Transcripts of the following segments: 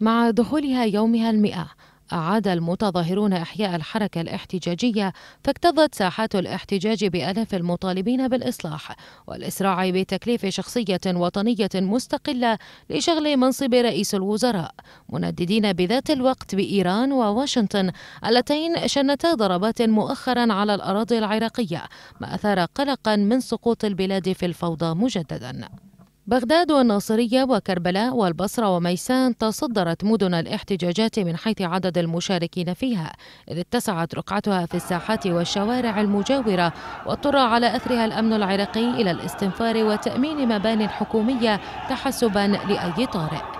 مع دخولها يومها المئة أعاد المتظاهرون إحياء الحركة الاحتجاجية فاكتظت ساحات الاحتجاج بألاف المطالبين بالإصلاح والإسراع بتكليف شخصية وطنية مستقلة لشغل منصب رئيس الوزراء منددين بذات الوقت بإيران وواشنطن اللتين شنتا ضربات مؤخرا على الأراضي العراقية ما أثار قلقا من سقوط البلاد في الفوضى مجددا بغداد والناصرية وكربلاء والبصرة وميسان تصدرت مدن الاحتجاجات من حيث عدد المشاركين فيها إذ اتسعت رقعتها في الساحات والشوارع المجاورة واضطر على أثرها الأمن العراقي إلى الاستنفار وتأمين مباني حكومية تحسبا لأي طارئ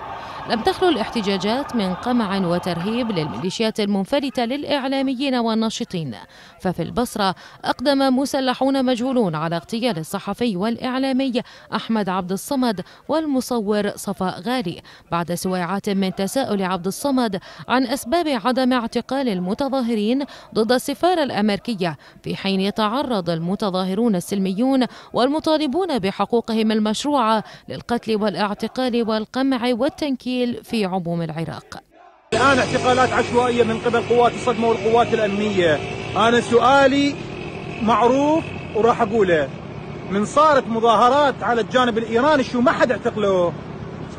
لم تخلو الاحتجاجات من قمع وترهيب للميليشيات المنفلتة للإعلاميين والناشطين ففي البصرة أقدم مسلحون مجهولون على اغتيال الصحفي والإعلامي أحمد عبد الصمد والمصور صفاء غالي بعد سويعات من تساؤل عبد الصمد عن أسباب عدم اعتقال المتظاهرين ضد السفارة الأمريكية في حين يتعرض المتظاهرون السلميون والمطالبون بحقوقهم المشروعة للقتل والاعتقال والقمع والتنكيل الإسرائيل في عموم العراق الآن اعتقالات عشوائية من قبل قوات الصدمة والقوات الأمنية أنا سؤالي معروف وراح أقوله من صارت مظاهرات على الجانب الإيراني شو ما حد اعتقلوه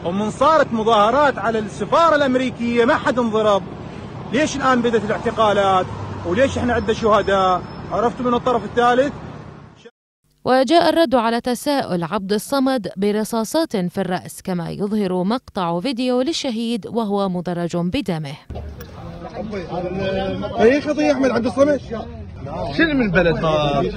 ومن صارت مظاهرات على السفارة الأمريكية ما حد انضرب ليش الآن بدأت الاعتقالات وليش احنا عندنا شهداء عرفتوا من الطرف الثالث وجاء الرد على تساؤل عبد الصمد برصاصات في الرأس كما يظهر مقطع فيديو للشهيد وهو مدرج بدمه أي خطية أحمد عبد الصمد؟ شنو من البلد ما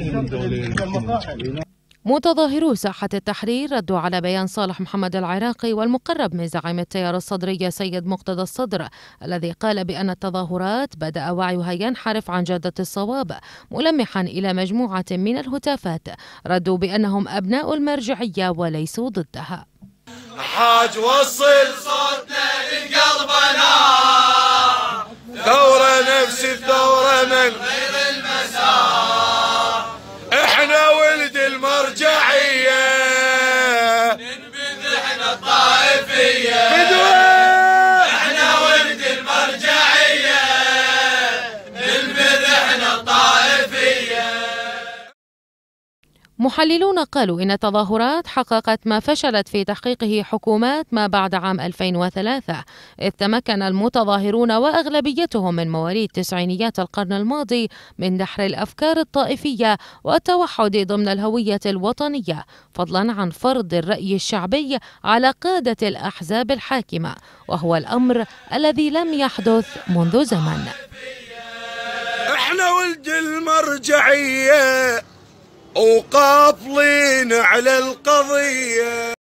متظاهرو ساحة التحرير ردوا على بيان صالح محمد العراقي والمقرب من زعيم التيار الصدري سيد مقتدى الصدر الذي قال بأن التظاهرات بدأ وعيها ينحرف عن جادة الصواب ملمحا إلى مجموعة من الهتافات ردوا بأنهم أبناء المرجعية وليسوا ضدها حاج وصل صوتنا نار محللون قالوا إن التظاهرات حققت ما فشلت في تحقيقه حكومات ما بعد عام 2003 إذ تمكن المتظاهرون وأغلبيتهم من مواليد تسعينيات القرن الماضي من دحر الأفكار الطائفية والتوحد ضمن الهوية الوطنية فضلا عن فرض الرأي الشعبي على قادة الأحزاب الحاكمة وهو الأمر الذي لم يحدث منذ زمن احنا ولد المرجعيه وقافلين على القضية